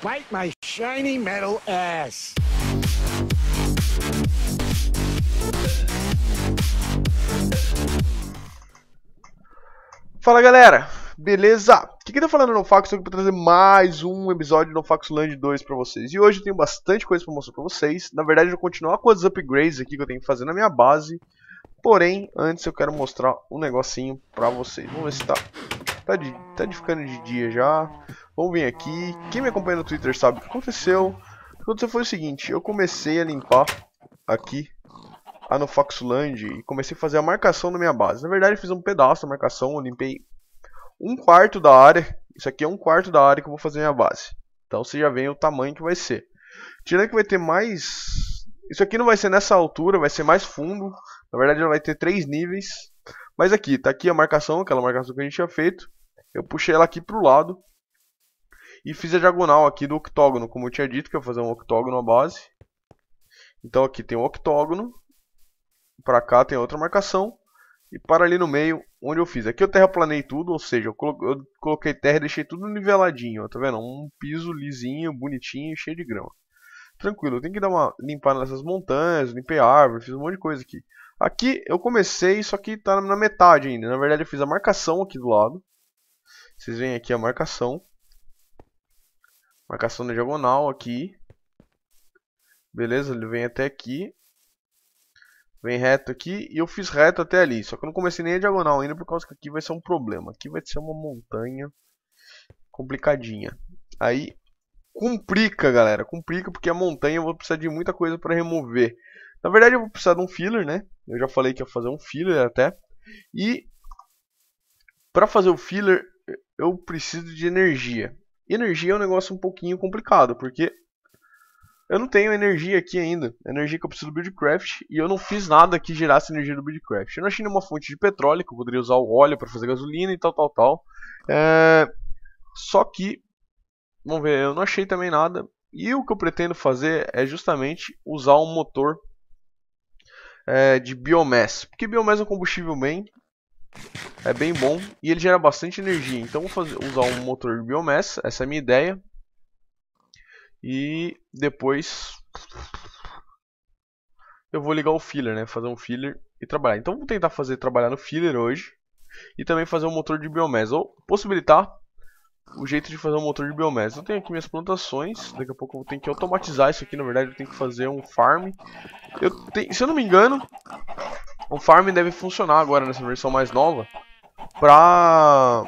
Bite my shiny metal ass. Fala galera, beleza? O que tá falando no Fax, eu vou trazer mais um episódio do Land 2 pra vocês. E hoje eu tenho bastante coisa pra mostrar pra vocês. Na verdade eu vou continuar com as upgrades aqui que eu tenho que fazer na minha base. Porém, antes eu quero mostrar um negocinho pra vocês. Vamos ver se tá, tá, de, tá de ficando de dia já. Vamos vir aqui. Quem me acompanha no Twitter sabe o que aconteceu. O que aconteceu foi o seguinte, eu comecei a limpar aqui a Foxland e comecei a fazer a marcação da minha base. Na verdade, eu fiz um pedaço da marcação, eu limpei um quarto da área. Isso aqui é um quarto da área que eu vou fazer minha base. Então você já vê o tamanho que vai ser. Tirando que vai ter mais... Isso aqui não vai ser nessa altura, vai ser mais fundo. Na verdade, ela vai ter três níveis. Mas aqui, tá aqui a marcação, aquela marcação que a gente tinha feito. Eu puxei ela aqui pro lado e fiz a diagonal aqui do octógono, como eu tinha dito, que eu vou fazer um octógono à base. Então aqui tem um octógono, para cá tem outra marcação, e para ali no meio, onde eu fiz. Aqui eu terraplanei tudo, ou seja, eu coloquei terra e deixei tudo niveladinho, tá vendo? Um piso lisinho, bonitinho, cheio de grama. Tranquilo, eu tenho que dar uma limpada nessas montanhas, limpei árvore, fiz um monte de coisa aqui. Aqui eu comecei, só que tá na metade ainda. Na verdade eu fiz a marcação aqui do lado. Vocês veem aqui a marcação. Marcação na diagonal aqui. Beleza, ele vem até aqui. Vem reto aqui e eu fiz reto até ali. Só que eu não comecei nem a diagonal ainda por causa que aqui vai ser um problema. Aqui vai ser uma montanha complicadinha. Aí complica, galera. Complica porque a montanha eu vou precisar de muita coisa para remover. Na verdade eu vou precisar de um filler, né? Eu já falei que ia fazer um filler até. E para fazer o filler eu preciso de energia. Energia é um negócio um pouquinho complicado, porque eu não tenho energia aqui ainda. Energia que eu preciso do Buildcraft. E eu não fiz nada que gerasse energia do Buildcraft. Eu não achei nenhuma fonte de petróleo, que eu poderia usar o óleo para fazer gasolina e tal, tal, tal. É... Só que, vamos ver, eu não achei também nada. E o que eu pretendo fazer é justamente usar um motor é, de biomassa. Porque biomassa é um combustível bem é bem bom e ele gera bastante energia. Então vou fazer, usar um motor de biomassa, essa é a minha ideia. E depois eu vou ligar o filler, né? Fazer um filler e trabalhar. Então vou tentar fazer trabalhar no filler hoje e também fazer um motor de biomassa ou possibilitar o jeito de fazer um motor de biomassa. Eu tenho aqui minhas plantações, daqui a pouco eu vou ter que automatizar isso aqui, na verdade eu tenho que fazer um farm. Eu tenho, se eu não me engano, o farm deve funcionar agora nessa versão mais nova pra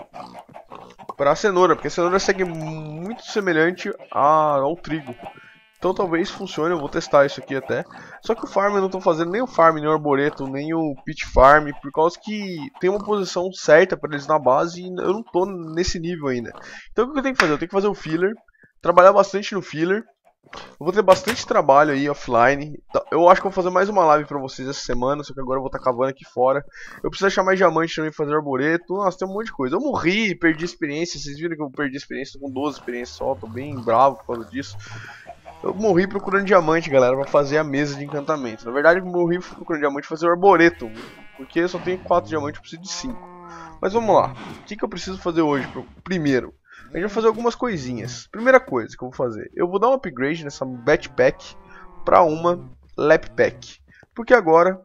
para a cenoura, porque a cenoura segue muito semelhante a, ao trigo. Então talvez funcione, eu vou testar isso aqui até. Só que o farm eu não estou fazendo nem o farm, nem o arboreto, nem o pit farm, por causa que tem uma posição certa para eles na base e eu não estou nesse nível ainda. Então o que eu tenho que fazer? Eu tenho que fazer o filler, trabalhar bastante no filler, eu vou ter bastante trabalho aí offline. Tá, eu acho que vou fazer mais uma live pra vocês essa semana, só que agora eu vou estar tá cavando aqui fora. Eu preciso achar mais diamante também, fazer arboreto. Nossa, tem um monte de coisa. Eu morri, perdi experiência. Vocês viram que eu perdi experiência, com 12 experiências só, tô bem bravo por causa disso. Eu morri procurando diamante, galera, pra fazer a mesa de encantamento. Na verdade, eu morri procurando diamante pra fazer o arboreto. Porque eu só tenho 4 diamantes, eu preciso de 5. Mas vamos lá. O que, que eu preciso fazer hoje? Primeiro, a gente vai fazer algumas coisinhas. Primeira coisa que eu vou fazer, eu vou dar um upgrade nessa Backpack para uma Lappack. Porque agora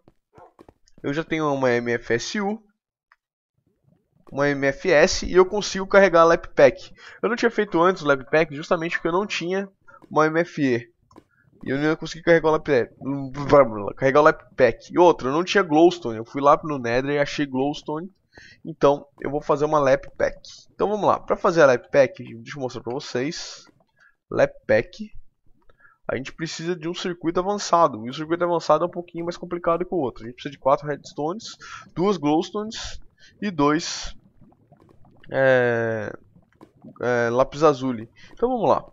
eu já tenho uma MFSU, uma MFS e eu consigo carregar a Lappack. Eu não tinha feito antes o Lappack justamente porque eu não tinha uma MFE. E eu não ia conseguir carregar o Carregar o Lappack. E outra, eu não tinha Glowstone. Eu fui lá no Nether e achei Glowstone. Então, eu vou fazer uma lap pack. Então, vamos lá. Para fazer a lap pack, deixa eu mostrar para vocês. Lap pack. A gente precisa de um circuito avançado. E o circuito avançado é um pouquinho mais complicado que o outro. A gente precisa de quatro redstones, duas glowstones e dois é, é, lápis azul. Então, vamos lá.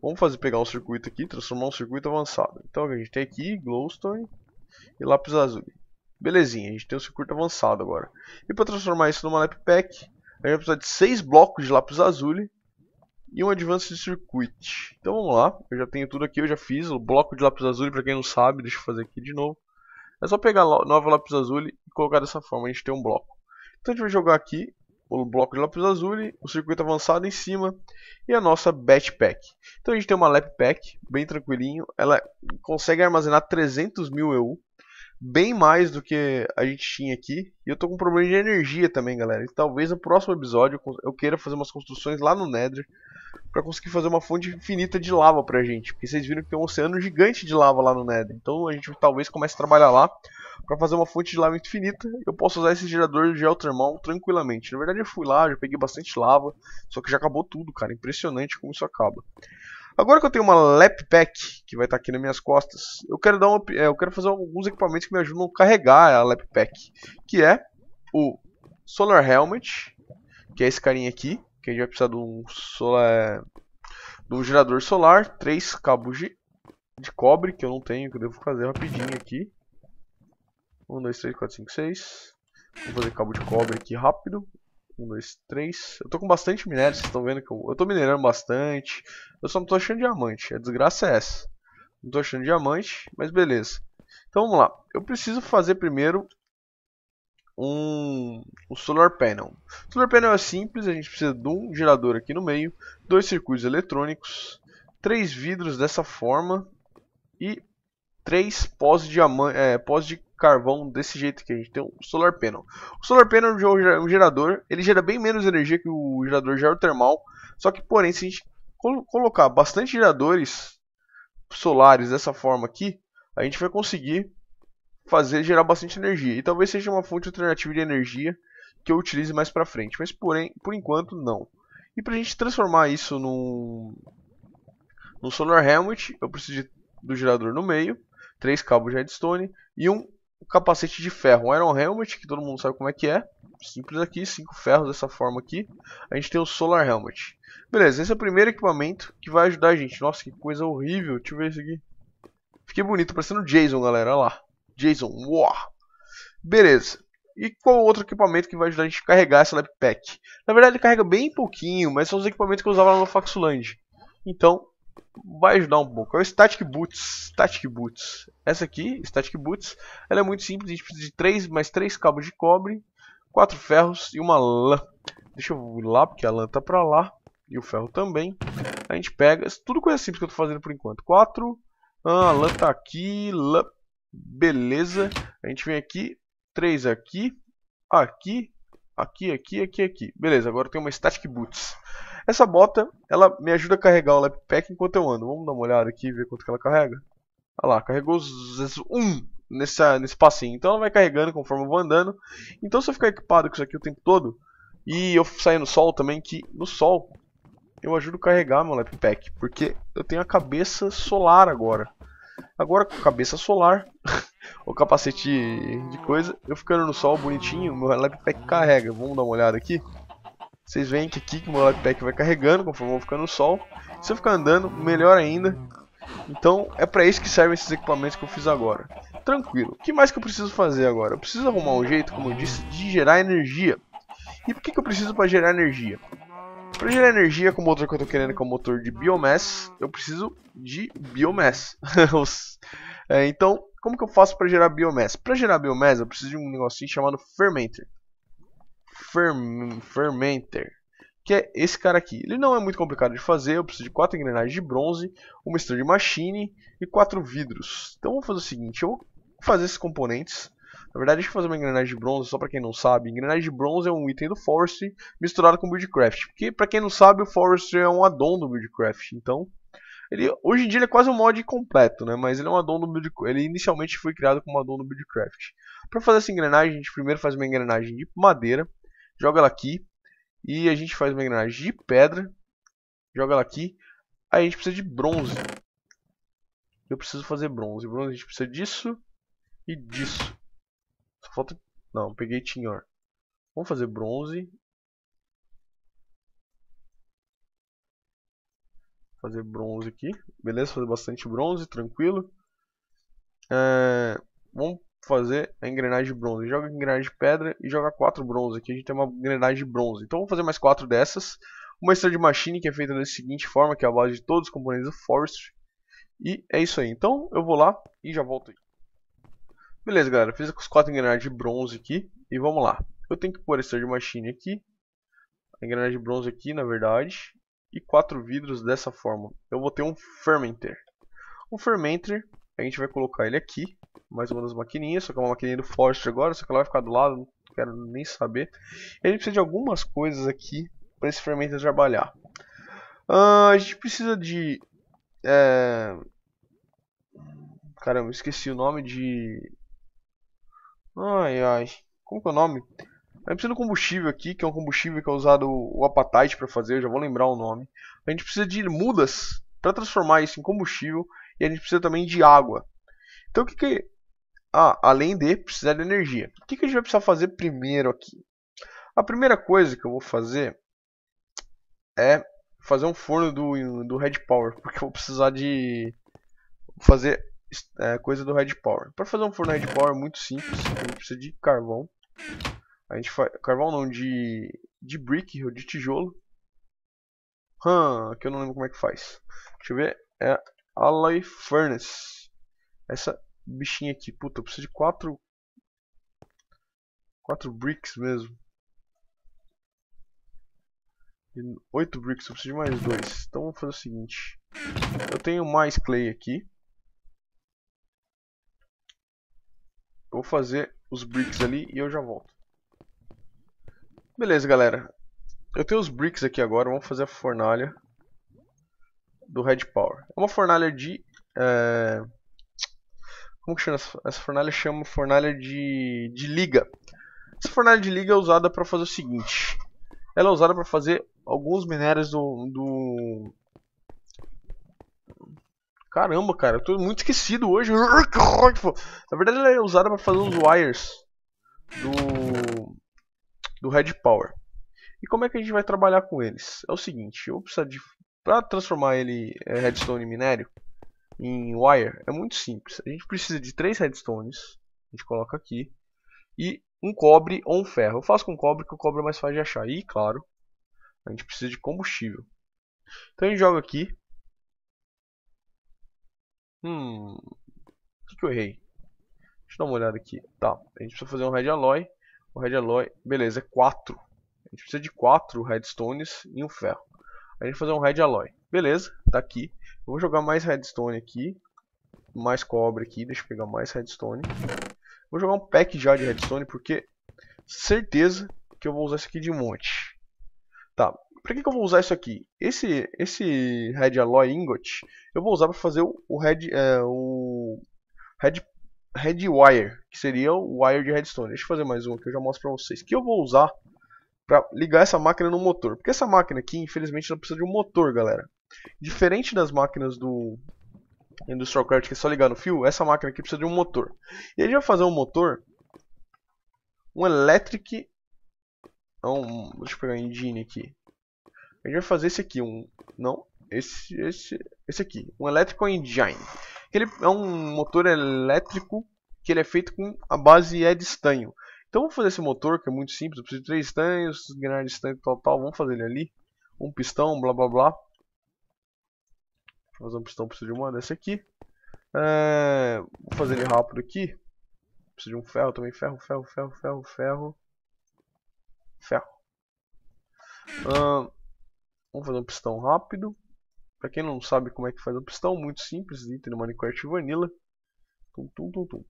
Vamos fazer pegar um circuito aqui, transformar um circuito avançado. Então, a gente tem aqui glowstone e lápis azul. Belezinha, a gente tem o circuito avançado agora. E para transformar isso numa lap pack, a gente vai precisar de 6 blocos de lápis azul e um Advanced Circuit. Então vamos lá, eu já tenho tudo aqui, eu já fiz o bloco de lápis azul, para quem não sabe, deixa eu fazer aqui de novo. É só pegar nova lápis azul e colocar dessa forma, a gente tem um bloco. Então a gente vai jogar aqui o bloco de lápis azul, o circuito avançado em cima e a nossa batch pack. Então a gente tem uma lap pack bem tranquilinho, ela consegue armazenar 300 mil EU, bem mais do que a gente tinha aqui. E eu tô com um problema de energia também, galera. E talvez no próximo episódio eu queira fazer umas construções lá no Nether para conseguir fazer uma fonte infinita de lava pra gente. Porque vocês viram que tem um oceano gigante de lava lá no Nether. Então a gente talvez comece a trabalhar lá para fazer uma fonte de lava infinita. Eu posso usar esse gerador de geotermal tranquilamente. Na verdade eu fui lá, já peguei bastante lava, só que já acabou tudo, cara. Impressionante como isso acaba. Agora que eu tenho uma lap pack que vai estar tá aqui nas minhas costas, eu quero dar uma, é, eu quero fazer alguns equipamentos que me ajudam a carregar a lap pack, que é o Solar Helmet, que é esse carinha aqui, que a gente vai precisar de um solar de um gerador solar, três cabos de, de cobre que eu não tenho, que eu devo fazer rapidinho aqui. 1 2 3 4 5 6. Vou fazer cabo de cobre aqui rápido. Um, dois, três. Eu tô com bastante minério, vocês estão vendo que eu, eu tô minerando bastante. Eu só não tô achando diamante, a desgraça é essa. Não tô achando diamante, mas beleza. Então vamos lá. Eu preciso fazer primeiro um, um solar panel. O solar panel é simples, a gente precisa de um gerador aqui no meio, dois circuitos eletrônicos, três vidros dessa forma e três pós, diamante, é, pós de carvão desse jeito que a gente tem o solar panel. O solar panel é um gerador, ele gera bem menos energia que o gerador geotermal, é só que porém se a gente colocar bastante geradores solares dessa forma aqui, a gente vai conseguir fazer gerar bastante energia. E talvez seja uma fonte alternativa de energia que eu utilize mais para frente, mas porém, por enquanto não. E para a gente transformar isso num, no solar helmet, eu preciso de, do gerador no meio, três cabos de redstone e um capacete de ferro, um Iron Helmet, que todo mundo sabe como é que é. Simples aqui, cinco ferros dessa forma aqui. A gente tem o Solar Helmet. Beleza, esse é o primeiro equipamento que vai ajudar a gente. Nossa, que coisa horrível. Deixa eu ver isso aqui. Fiquei bonito, parecendo Jason, galera. Olha lá. Jason, uau. Beleza. E qual outro equipamento que vai ajudar a gente a carregar essa lappack? Na verdade, ele carrega bem pouquinho, mas são os equipamentos que eu usava lá no Faxuland. Então, vai ajudar um pouco. É o Static Boots. Static Boots. Essa aqui, Static Boots, ela é muito simples. A gente precisa de 3 mais 3 cabos de cobre, 4 ferros e uma lã. Deixa eu ir lá, porque a lã tá pra lá. E o ferro também. A gente pega. Tudo coisa simples que eu tô fazendo por enquanto. 4. Ah, a lã tá aqui. Lã. Beleza. A gente vem aqui. 3 aqui. Aqui. Aqui, aqui, aqui, aqui. Beleza, agora tem uma Static Boots. Essa bota, ela me ajuda a carregar o lappack enquanto eu ando. Vamos dar uma olhada aqui e ver quanto que ela carrega. Olha lá, carregou 1 nessa, nesse passinho. Então ela vai carregando conforme eu vou andando. Então se eu ficar equipado com isso aqui o tempo todo, e eu sair no sol também, que no sol eu ajudo a carregar meu lappack. Porque eu tenho a cabeça solar agora. Agora com a cabeça solar, o capacete de coisa, eu ficando no sol bonitinho, meu lappack carrega. Vamos dar uma olhada aqui. Vocês veem que aqui que o meu laptop vai carregando conforme eu vou ficando no sol. Se eu ficar andando, melhor ainda. Então é para isso que servem esses equipamentos que eu fiz agora. Tranquilo. O que mais que eu preciso fazer agora? Eu preciso arrumar um jeito, como eu disse, de gerar energia. E por que, que eu preciso para gerar energia? Para gerar energia com o motor que eu estou querendo, que é o motor de biomassa, eu preciso de biomassa. é, então, como que eu faço para gerar biomassa? Para gerar biomassa, eu preciso de um negocinho chamado fermenter. Fermenter. Que é esse cara aqui. Ele não é muito complicado de fazer. Eu preciso de quatro engrenagens de bronze, uma de machine e quatro vidros. Então vou fazer o seguinte: eu vou fazer esses componentes. Na verdade, deixa eu fazer uma engrenagem de bronze, só para quem não sabe. Engrenagem de bronze é um item do Forestry misturado com Buildcraft. Porque, para quem não sabe, o Forestry é um addon do Buildcraft. Então, ele, hoje em dia ele é quase um mod completo, né? Mas ele é um addon do Buildcraft. Ele inicialmente foi criado como addon do Buildcraft. Para fazer essa engrenagem, a gente primeiro faz uma engrenagem de madeira joga ela aqui. E a gente faz uma engrenagem de pedra, joga ela aqui. Aí a gente precisa de bronze. Eu preciso fazer bronze. Bronze a gente precisa disso e disso. Só falta... Não, peguei tinhor. Vamos fazer bronze. Fazer bronze aqui. Beleza, fazer bastante bronze, tranquilo. É... Vamos fazer a engrenagem de bronze. Joga engrenagem de pedra e joga 4 bronze. Aqui a gente tem uma engrenagem de bronze. Então vou fazer mais 4 dessas. Uma estrada de machine que é feita da seguinte forma, que é a base de todos os componentes do forest E é isso aí. Então eu vou lá e já volto aí. Beleza, galera. Fiz com os 4 engrenagens de bronze aqui. E vamos lá. Eu tenho que pôr a ester de machine aqui. A engrenagem de bronze aqui, na verdade. E 4 vidros dessa forma. Eu vou ter um fermenter. O fermenter a gente vai colocar ele aqui, mais uma das maquininhas, só que é uma maquininha do Forest agora, só que ela vai ficar do lado, não quero nem saber. E a gente precisa de algumas coisas aqui para esse fermento trabalhar. Uh, a gente precisa de... É... Caramba, esqueci o nome de... Ai, ai. Como que é o nome? A gente precisa de combustível aqui, que é um combustível que é usado o apatite para fazer, eu já vou lembrar o nome. A gente precisa de mudas para transformar isso em combustível. E a gente precisa também de água. Então o que, que ah, além de precisar de energia. O que, que a gente vai precisar fazer primeiro aqui? A primeira coisa que eu vou fazer é fazer um forno do, do Red Power, porque eu vou precisar de fazer é, coisa do Red Power. Para fazer um forno Red Power é muito simples, a gente precisa de carvão. A gente faz carvão não de de brick ou de tijolo. Hum, que eu não lembro como é que faz. Deixa eu ver. É Alloy Furnace. Essa bichinha aqui. Puta, eu preciso de quatro... Quatro bricks mesmo. E oito bricks, eu preciso de mais dois. Então vamos fazer o seguinte. Eu tenho mais clay aqui. Eu vou fazer os bricks ali e eu já volto. Beleza, galera. Eu tenho os bricks aqui agora. Vamos fazer a fornalha do Red Power. É uma fornalha de... É... Como que chama? Essa fornalha chama fornalha de, de liga. Essa fornalha de liga é usada para fazer o seguinte. Ela é usada para fazer alguns minérios do, do... Caramba, cara, eu tô muito esquecido hoje. Na verdade, ela é usada para fazer os wires do do Red Power. E como é que a gente vai trabalhar com eles? É o seguinte, eu vou precisar de para transformar ele é, redstone em minério, em wire, é muito simples. A gente precisa de três redstones, a gente coloca aqui, e um cobre ou um ferro. Eu faço com cobre, que o cobre é mais fácil de achar. E, claro, a gente precisa de combustível. Então a gente joga aqui. Hum, o que, que eu errei? Deixa eu dar uma olhada aqui. Tá, a gente precisa fazer um red alloy. O red alloy, beleza, é 4. A gente precisa de 4 redstones e um ferro. A gente fazer um Red Alloy. Beleza, tá aqui. vou jogar mais Redstone aqui. Mais cobre aqui, deixa eu pegar mais Redstone. Vou jogar um pack já de Redstone, porque... Certeza que eu vou usar isso aqui de monte. Tá, pra que, que eu vou usar isso aqui? Esse, esse Red Alloy Ingot, eu vou usar para fazer o, Red... É, o Red Red Wire, que seria o wire de redstone. Deixa eu fazer mais um que eu já mostro para vocês. Que eu vou usar para ligar essa máquina no motor. Porque essa máquina aqui, infelizmente, ela precisa de um motor, galera. Diferente das máquinas do Industrial Craft, que é só ligar no fio, essa máquina aqui precisa de um motor. E a gente vai fazer um motor, um electric... É um, deixa eu pegar a engine aqui. A gente vai fazer esse aqui, um... Não, esse, esse, esse aqui, um Electrical Engine. Ele é um motor elétrico que ele é feito com a base é de estanho. Então vamos fazer esse motor que é muito simples, eu preciso de três estanhos, engrenagem de estanho total, vamos fazer ele ali. Um pistão, blá blá blá. Vou fazer um pistão, preciso de uma dessa aqui. É... Vou fazer ele rápido aqui. Preciso de um ferro também, ferro, ferro, ferro, ferro, ferro. Ferro. vamos fazer um pistão rápido. Pra quem não sabe como é que faz um pistão, muito simples, item no Minecraft Vanilla. Tum, tum, tum, tum.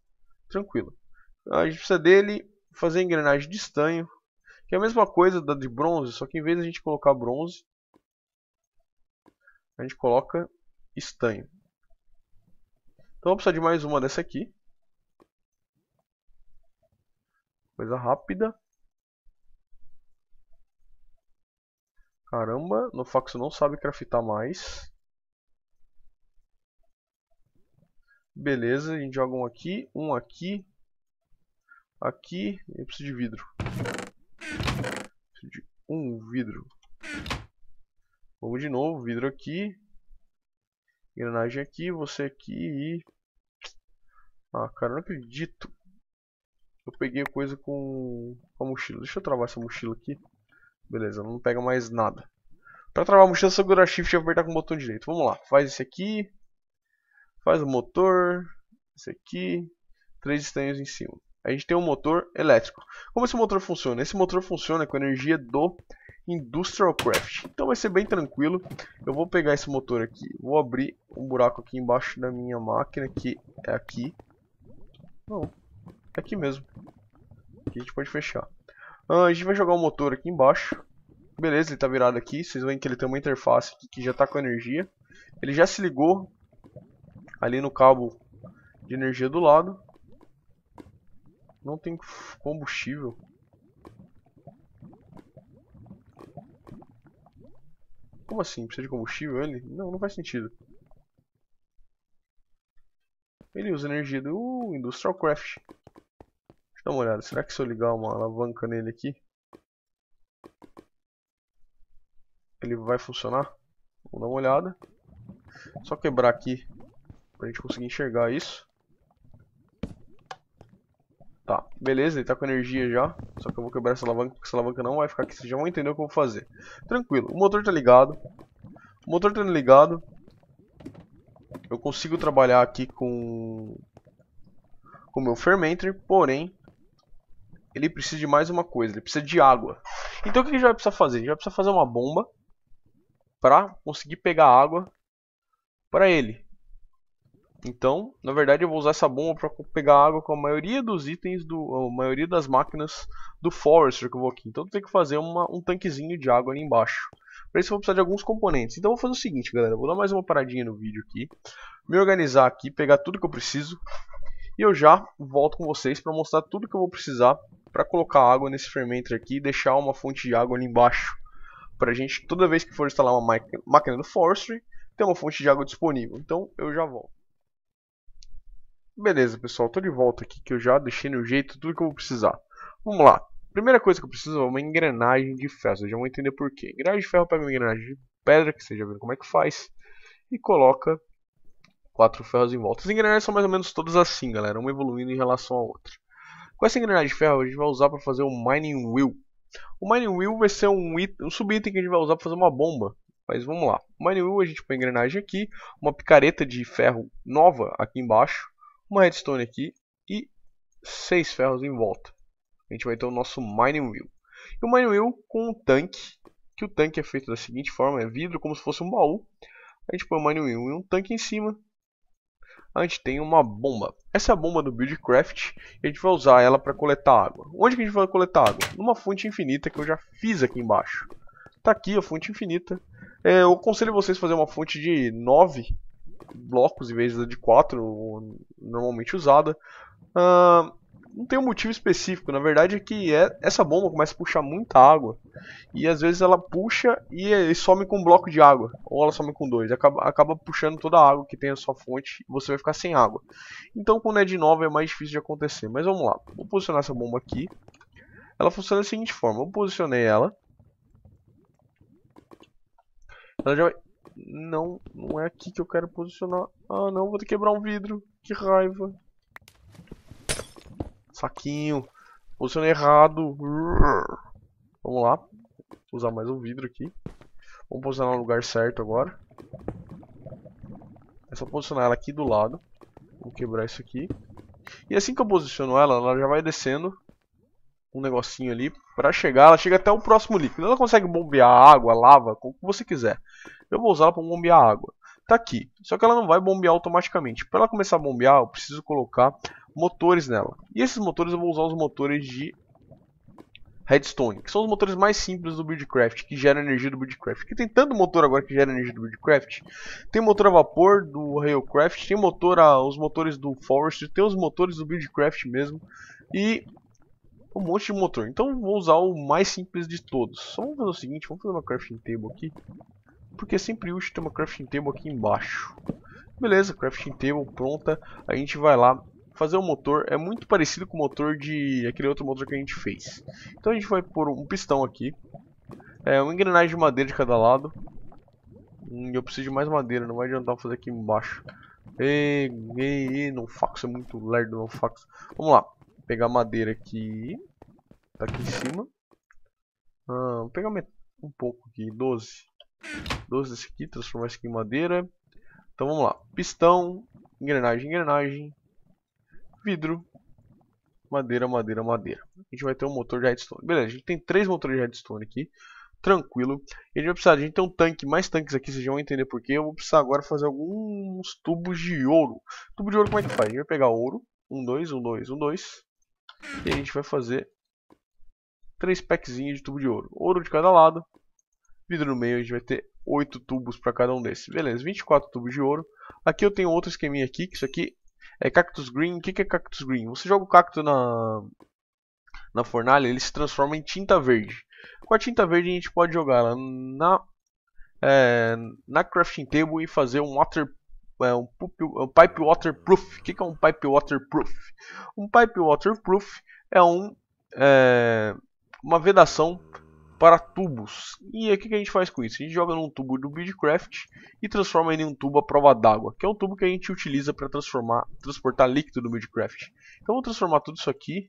Tranquilo. A gente precisa dele, fazer a engrenagem de estanho, que é a mesma coisa da de bronze, só que em vez de a gente colocar bronze, a gente coloca estanho. Então vou precisar de mais uma dessa aqui. Coisa rápida. Caramba, no fax não sabe craftar mais. Beleza, a gente joga um aqui, um aqui, Aqui eu preciso de vidro. Preciso de um vidro. Vamos de novo, vidro aqui. Engrenagem aqui, você aqui e... Ah, cara, não acredito. Eu peguei coisa com a mochila. Deixa eu travar essa mochila aqui. Beleza, não pega mais nada. Para travar a mochila, segura shift e apertar com o botão direito. Vamos lá, faz esse aqui. Faz o motor. Esse aqui. Três estanhos em cima a gente tem um motor elétrico. Como esse motor funciona? Esse motor funciona com a energia do Industrial Craft. Então vai ser bem tranquilo. Eu vou pegar esse motor aqui, vou abrir um buraco aqui embaixo da minha máquina, que é aqui. Não, é aqui mesmo. Aqui a gente pode fechar. Ah, a gente vai jogar o motor aqui embaixo. Beleza, ele está virado aqui. Vocês veem que ele tem uma interface aqui que já está com energia. Ele já se ligou ali no cabo de energia do lado. Não tem combustível. Como assim? Precisa de combustível ele? Não, não faz sentido. Ele usa energia do Industrial Craft. Deixa eu dar uma olhada. Será que se eu ligar uma alavanca nele aqui? Ele vai funcionar? Vamos dar uma olhada. Só quebrar aqui. Pra gente conseguir enxergar isso. Tá, beleza, ele tá com energia já. Só que eu vou quebrar essa alavanca, porque essa alavanca não vai ficar aqui. Vocês já vão entender o que eu vou fazer. Tranquilo, o motor tá ligado. O motor tá ligado. Eu consigo trabalhar aqui com... Com o meu fermenter, porém... Ele precisa de mais uma coisa, ele precisa de água. Então o que a gente vai precisar fazer? A gente vai precisar fazer uma bomba. Pra conseguir pegar água para ele. Então, na verdade, eu vou usar essa bomba para pegar água com a maioria dos itens, do, a maioria das máquinas do Forester que eu vou aqui. Então, eu tenho que fazer uma, um tanquezinho de água ali embaixo. Para isso, eu vou precisar de alguns componentes. Então, eu vou fazer o seguinte, galera. Vou dar mais uma paradinha no vídeo aqui. Me organizar aqui, pegar tudo que eu preciso. E eu já volto com vocês para mostrar tudo que eu vou precisar para colocar água nesse fermenter aqui e deixar uma fonte de água ali embaixo. Para a gente, toda vez que for instalar uma máquina do Forester ter uma fonte de água disponível. Então, eu já volto. Beleza, pessoal, tô de volta aqui que eu já deixei no jeito tudo que eu vou precisar. Vamos lá. Primeira coisa que eu preciso é uma engrenagem de ferro, vocês já vão entender por quê. Engrenagem de ferro pega uma engrenagem de pedra, que vocês já viram como é que faz, e coloca quatro ferros em volta. As engrenagens são mais ou menos todas assim, galera, uma evoluindo em relação à outra. Com essa engrenagem de ferro a gente vai usar para fazer o Mining Wheel. O Mining Wheel vai ser um, um subitem que a gente vai usar para fazer uma bomba. Mas vamos lá. O Mining Wheel a gente põe a engrenagem aqui, uma picareta de ferro nova aqui embaixo uma redstone aqui e seis ferros em volta. A gente vai ter o nosso mining wheel. E o mining wheel com um tanque, que o tanque é feito da seguinte forma, é vidro como se fosse um baú. A gente põe o mining wheel e um tanque em cima. A gente tem uma bomba. Essa é a bomba do Buildcraft e a gente vai usar ela para coletar água. Onde que a gente vai coletar água? Numa fonte infinita que eu já fiz aqui embaixo. Tá aqui a fonte infinita. É, eu aconselho vocês a fazer uma fonte de 9 blocos em vez de 4, normalmente usada. Uh, não tem um motivo específico, na verdade é que é, essa bomba começa a puxar muita água e às vezes ela puxa e, e some com um bloco de água, ou ela some com dois, acaba, acaba puxando toda a água que tem a sua fonte e você vai ficar sem água. Então com o NED 9 é mais difícil de acontecer, mas vamos lá, vou posicionar essa bomba aqui. Ela funciona da seguinte forma, eu posicionei ela, ela já vai não, não é aqui que eu quero posicionar. Ah, não, vou ter que quebrar um vidro. Que raiva. Saquinho. Posicionei errado. Vamos lá. Usar mais um vidro aqui. Vamos posicionar no lugar certo agora. É só posicionar ela aqui do lado. Vou quebrar isso aqui. E assim que eu posiciono ela, ela já vai descendo um negocinho ali para chegar. Ela chega até o próximo líquido. Ela consegue bombear água, lava, como você quiser eu vou usá-la para bombear água. Está aqui, só que ela não vai bombear automaticamente. Para ela começar a bombear, eu preciso colocar motores nela. E esses motores eu vou usar os motores de Redstone, que são os motores mais simples do Buildcraft, que geram energia do Buildcraft. Que tem tanto motor agora que gera energia do Buildcraft. Tem motor a vapor do Railcraft, tem motor a, os motores do Forest, tem os motores do Buildcraft mesmo. E um monte de motor. Então vou usar o mais simples de todos. Só vamos fazer o seguinte, vamos fazer uma crafting table aqui porque sempre útil ter uma crafting table aqui embaixo. Beleza, crafting table pronta, a gente vai lá fazer o um motor, é muito parecido com o motor de aquele outro motor que a gente fez. Então a gente vai pôr um pistão aqui, é, uma engrenagem de madeira de cada lado, e hum, eu preciso de mais madeira, não vai adiantar fazer aqui embaixo. Ei, ei, não faço, é muito lerdo, não faço. Vamos lá, pegar madeira aqui, tá aqui em cima. Ah, vou pegar um pouco aqui, 12. 12 desse aqui, transformar isso aqui em madeira. Então vamos lá, pistão, engrenagem, engrenagem, vidro, madeira, madeira, madeira. A gente vai ter um motor de redstone. Beleza, a gente tem três motores de redstone aqui, tranquilo. E a gente vai precisar, a gente tem um tanque, mais tanques aqui, vocês já vão entender porque Eu vou precisar agora fazer alguns tubos de ouro. Tubo de ouro como é que faz? A gente vai pegar ouro, um, dois, um, dois, um, dois. E a gente vai fazer três packs de tubo de ouro. Ouro de cada lado, vidro no meio, a gente vai ter 8 tubos para cada um desses. Beleza, 24 tubos de ouro. Aqui eu tenho outro esqueminha aqui, que isso aqui é cactus green. O que, é cactus green? Você joga o cacto na, na fornalha, ele se transforma em tinta verde. Com a tinta verde a gente pode jogar ela na, é, na crafting table e fazer um water é, um, um pipe waterproof. O que, que é um pipe waterproof? Um pipe waterproof é um é, uma vedação para tubos. E o que a gente faz com isso? A gente joga num tubo do Buildcraft e transforma ele em um tubo à prova d'água, que é um tubo que a gente utiliza para transformar, transportar líquido do Buildcraft. Então vou transformar tudo isso aqui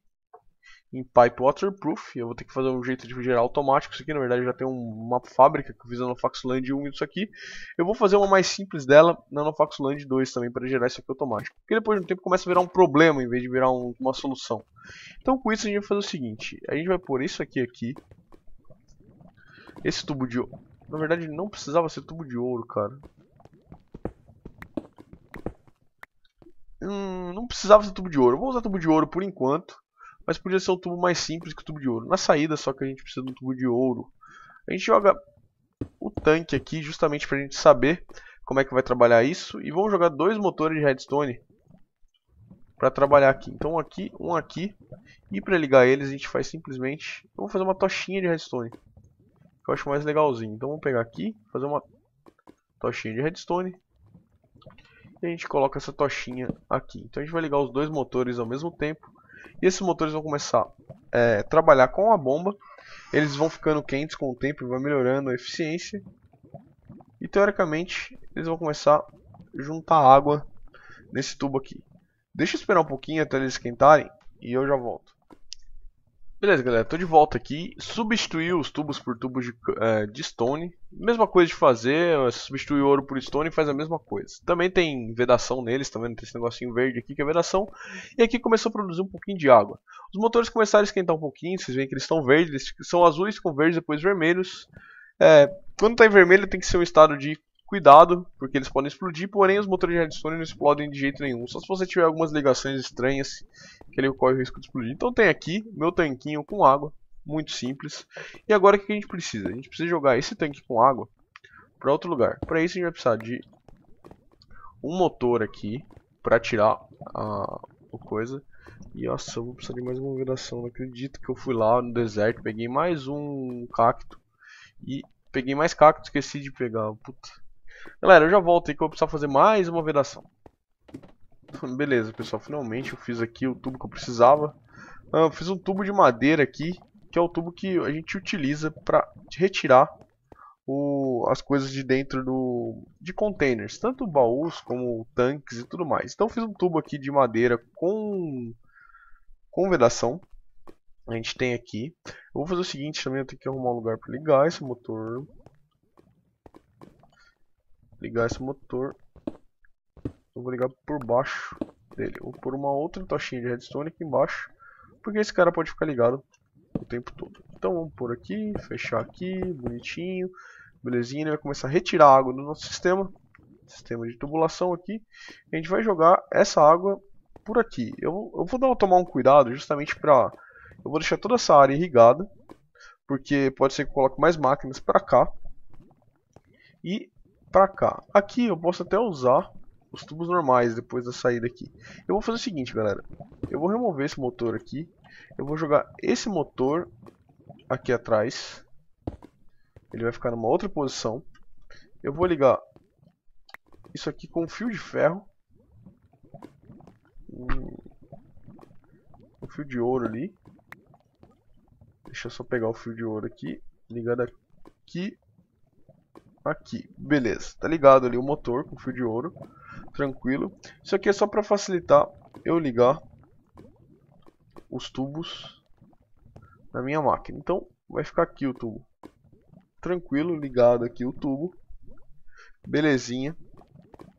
em pipe waterproof. Eu vou ter que fazer um jeito de gerar automático isso aqui. Na verdade, já tem uma fábrica que eu no na Nofaxland 1 isso aqui. Eu vou fazer uma mais simples dela na Nofaxland 2 também para gerar isso aqui automático. Porque depois de um tempo começa a virar um problema em vez de virar um, uma solução. Então com isso a gente vai fazer o seguinte. A gente vai pôr isso aqui aqui esse tubo de ouro... Na verdade, não precisava ser tubo de ouro, cara. Hum, não precisava ser tubo de ouro. vou usar tubo de ouro por enquanto. Mas podia ser um tubo mais simples que o tubo de ouro. Na saída, só que a gente precisa de um tubo de ouro. A gente joga o tanque aqui, justamente pra gente saber como é que vai trabalhar isso. E vamos jogar dois motores de redstone para trabalhar aqui. Então um aqui, um aqui. E para ligar eles a gente faz simplesmente... Eu vou fazer uma tochinha de redstone que eu acho mais legalzinho. Então vamos pegar aqui, fazer uma tochinha de redstone. E a gente coloca essa tochinha aqui. Então a gente vai ligar os dois motores ao mesmo tempo. E esses motores vão começar a é, trabalhar com a bomba. Eles vão ficando quentes com o tempo e vai melhorando a eficiência. E teoricamente eles vão começar a juntar água nesse tubo aqui. Deixa eu esperar um pouquinho até eles esquentarem e eu já volto. Beleza, galera, tô de volta aqui. Substituir os tubos por tubos de, é, de, stone. Mesma coisa de fazer, é, substituir ouro por stone faz a mesma coisa. Também tem vedação neles, tá vendo? Tem esse negocinho verde aqui que é vedação. E aqui começou a produzir um pouquinho de água. Os motores começaram a esquentar um pouquinho, vocês veem que eles estão verdes, eles são azuis com verdes, depois vermelhos. É, quando tá em vermelho tem que ser um estado de Cuidado, porque eles podem explodir, porém os motores de redstone não explodem de jeito nenhum. Só se você tiver algumas ligações estranhas, que ele corre o risco de explodir. Então tem aqui meu tanquinho com água, muito simples. E agora o que a gente precisa? A gente precisa jogar esse tanque com água para outro lugar. Para isso a gente vai precisar de um motor aqui para tirar a, a coisa. E nossa, eu vou precisar de mais uma viração. Não acredito que eu fui lá no deserto, peguei mais um cacto e peguei mais cacto, esqueci de pegar. Puta. Galera, eu já volto aí que eu vou precisar fazer mais uma vedação. Beleza, pessoal, finalmente eu fiz aqui o tubo que eu precisava. Ah, eu fiz um tubo de madeira aqui, que é o tubo que a gente utiliza para retirar o, as coisas de dentro do, de containers, tanto baús como tanques e tudo mais. Então fiz um tubo aqui de madeira com, com vedação. A gente tem aqui. Eu vou fazer o seguinte também, eu tenho que arrumar um lugar para ligar esse motor ligar esse motor. Eu vou ligar por baixo dele, ou por uma outra tochinha de redstone aqui embaixo, porque esse cara pode ficar ligado o tempo todo. Então vamos por aqui, fechar aqui, bonitinho, belezinha, ele né? vai começar a retirar a água do nosso sistema, sistema de tubulação aqui, a gente vai jogar essa água por aqui. Eu, eu vou dar, tomar um cuidado justamente para... Eu vou deixar toda essa área irrigada, porque pode ser que eu coloque mais máquinas para cá. E pra cá. Aqui eu posso até usar os tubos normais depois da saída aqui. Eu vou fazer o seguinte, galera. Eu vou remover esse motor aqui. Eu vou jogar esse motor aqui atrás. Ele vai ficar numa outra posição. Eu vou ligar isso aqui com um fio de ferro. Um fio de ouro ali. Deixa eu só pegar o fio de ouro aqui. Ligado aqui aqui. Beleza, tá ligado ali o motor com fio de ouro. Tranquilo. Isso aqui é só para facilitar eu ligar os tubos na minha máquina. Então vai ficar aqui o tubo. Tranquilo, ligado aqui o tubo. Belezinha.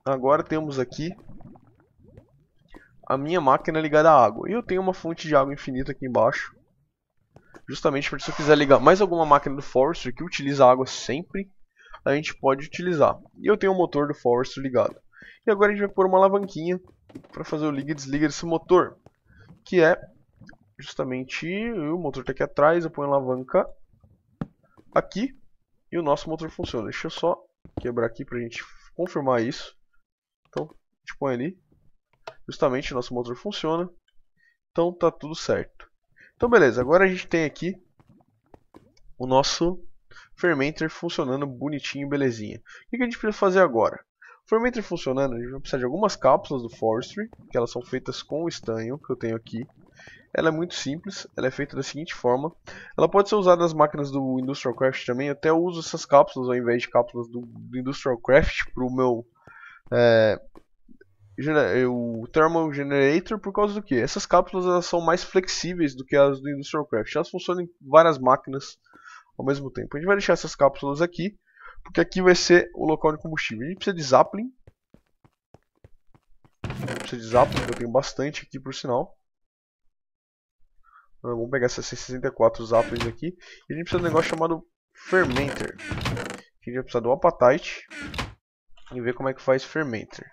Agora temos aqui a minha máquina ligada à água. E eu tenho uma fonte de água infinita aqui embaixo. Justamente para se eu quiser ligar mais alguma máquina do Forrester que utiliza água sempre, a gente pode utilizar. E eu tenho o motor do Forest ligado. E agora a gente vai pôr uma alavanquinha para fazer o liga e desliga desse motor, que é justamente o motor tá aqui atrás, eu ponho a alavanca aqui e o nosso motor funciona. Deixa eu só quebrar aqui para a gente confirmar isso. Então, a gente põe ali, justamente o nosso motor funciona, então tá tudo certo. Então beleza, agora a gente tem aqui o nosso Fermenter funcionando bonitinho, belezinha. O que a gente precisa fazer agora? Fermenter funcionando, a gente vai precisar de algumas cápsulas do Forestry, que elas são feitas com o estanho que eu tenho aqui. Ela é muito simples, ela é feita da seguinte forma. Ela pode ser usada nas máquinas do Industrial Craft também, eu até uso essas cápsulas ao invés de cápsulas do, do Industrial Craft para o meu... É, o Thermal Generator por causa do que? Essas cápsulas elas são mais flexíveis do que as do Industrial Craft. Elas funcionam em várias máquinas ao mesmo tempo. A gente vai deixar essas cápsulas aqui, porque aqui vai ser o local de combustível. A gente precisa de Zeppelin. Precisa de Zeppelin, que eu tenho bastante aqui por sinal. Ah, vamos pegar essas 64 Zeppelins aqui. E a gente precisa de um negócio chamado Fermenter. A gente vai precisar do Apatite e ver como é que faz Fermenter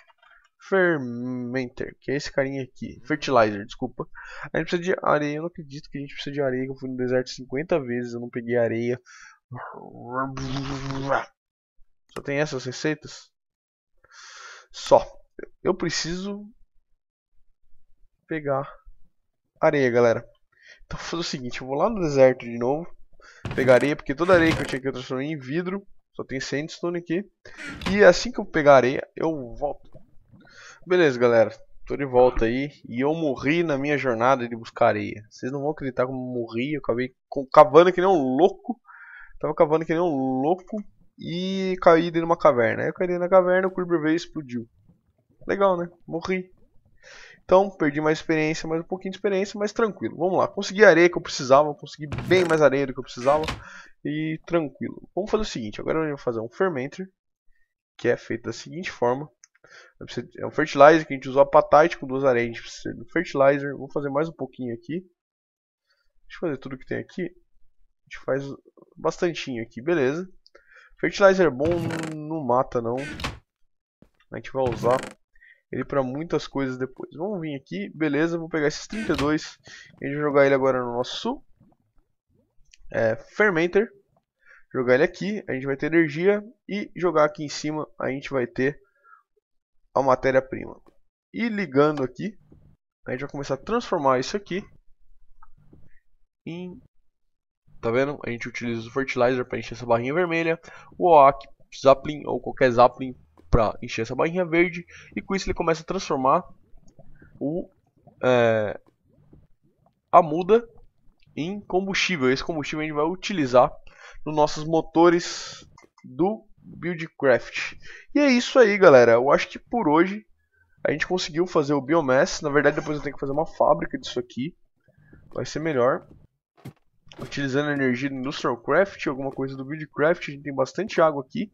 fermenter, que é esse carinha aqui, fertilizer, desculpa. A gente precisa de areia, eu não acredito que a gente precisa de areia, eu fui no deserto 50 vezes, eu não peguei areia. Só tem essas receitas? Só. Eu preciso pegar areia, galera. Então vou fazer o seguinte, eu vou lá no deserto de novo, pegar areia, porque toda areia que eu tinha aqui eu transformei em vidro. Só tem sandstone aqui. E assim que eu pegar areia, eu volto Beleza, galera. Tô de volta aí e eu morri na minha jornada de buscar areia. Vocês não vão acreditar como eu morri. Eu acabei cavando que nem um louco. Tava cavando que nem um louco e caí dentro de uma caverna. Aí eu caí na caverna, o Creeper veio e explodiu. Legal, né? Morri. Então, perdi mais experiência, mais um pouquinho de experiência, mas tranquilo. Vamos lá, consegui a areia que eu precisava, consegui bem mais areia do que eu precisava. E tranquilo. Vamos fazer o seguinte, agora eu vou fazer um fermenter, que é feito da seguinte forma. É, é um fertilizer que a gente usou apatite com duas areias. A gente precisa fertilizer. Vou fazer mais um pouquinho aqui. Deixa eu fazer tudo que tem aqui. A gente faz bastantinho aqui, beleza. Fertilizer é bom não mata não. A gente vai usar ele para muitas coisas depois. Vamos vir aqui, beleza, vou pegar esses 32 e a gente vai jogar ele agora no nosso é, fermenter. Jogar ele aqui, a gente vai ter energia e jogar aqui em cima a gente vai ter a matéria-prima. E ligando aqui, a gente vai começar a transformar isso aqui em... Tá vendo? A gente utiliza o fertilizer para encher essa barrinha vermelha, o OAC, Zaplin ou qualquer Zaplin para encher essa barrinha verde. E com isso ele começa a transformar o, é, a muda em combustível. Esse combustível a gente vai utilizar nos nossos motores do Buildcraft. E é isso aí, galera. Eu acho que por hoje a gente conseguiu fazer o Biomass. Na verdade, depois eu tenho que fazer uma fábrica disso aqui. Vai ser melhor. Utilizando a energia do Industrial Craft, alguma coisa do Buildcraft. A gente tem bastante água aqui.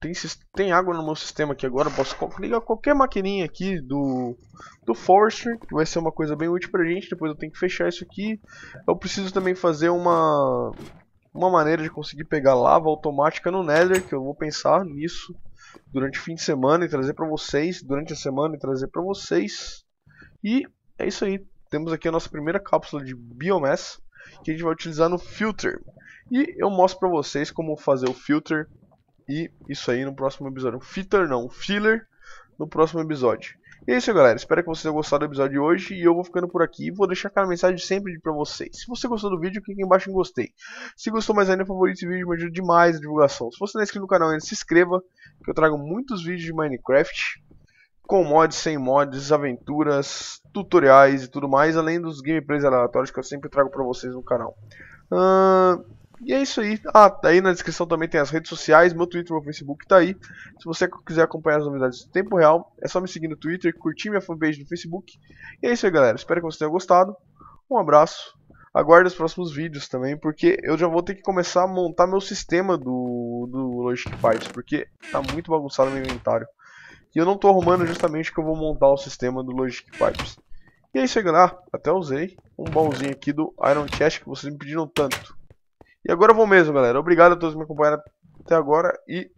Tem, tem água no meu sistema aqui agora. posso ligar qualquer maquininha aqui do, do Forestry, que vai ser uma coisa bem útil pra gente. Depois eu tenho que fechar isso aqui. Eu preciso também fazer uma uma maneira de conseguir pegar lava automática no Nether, que eu vou pensar nisso durante o fim de semana e trazer para vocês, durante a semana e trazer para vocês. E é isso aí. Temos aqui a nossa primeira cápsula de biomassa que a gente vai utilizar no filter. E eu mostro para vocês como fazer o filter e isso aí no próximo episódio. Filter não, filler no próximo episódio. E é isso, galera. Espero que vocês tenham gostado do episódio de hoje. E eu vou ficando por aqui. Vou deixar aquela mensagem sempre pra vocês. Se você gostou do vídeo, clique embaixo em gostei. Se gostou mais ainda, favorite esse vídeo. Me ajuda demais a divulgação. Se você não é inscrito no canal ainda, se inscreva. Que eu trago muitos vídeos de Minecraft. Com mods, sem mods, aventuras, tutoriais e tudo mais. Além dos gameplays aleatórios que eu sempre trago pra vocês no canal. Ahn... Uh... E é isso aí. Ah, tá aí na descrição também tem as redes sociais, meu Twitter, meu Facebook tá aí. Se você quiser acompanhar as novidades em tempo real, é só me seguir no Twitter, curtir minha fanpage no Facebook. E é isso aí, galera. Espero que vocês tenham gostado. Um abraço. Aguardo os próximos vídeos também, porque eu já vou ter que começar a montar meu sistema do, do Logic Pipes, porque tá muito bagunçado meu inventário. E eu não tô arrumando justamente que eu vou montar o sistema do Logic Pipes. E é isso aí, galera. Ah, até usei um baúzinho aqui do Iron Chest que vocês me pediram tanto. E agora eu vou mesmo, galera. Obrigado a todos que me acompanharam até agora e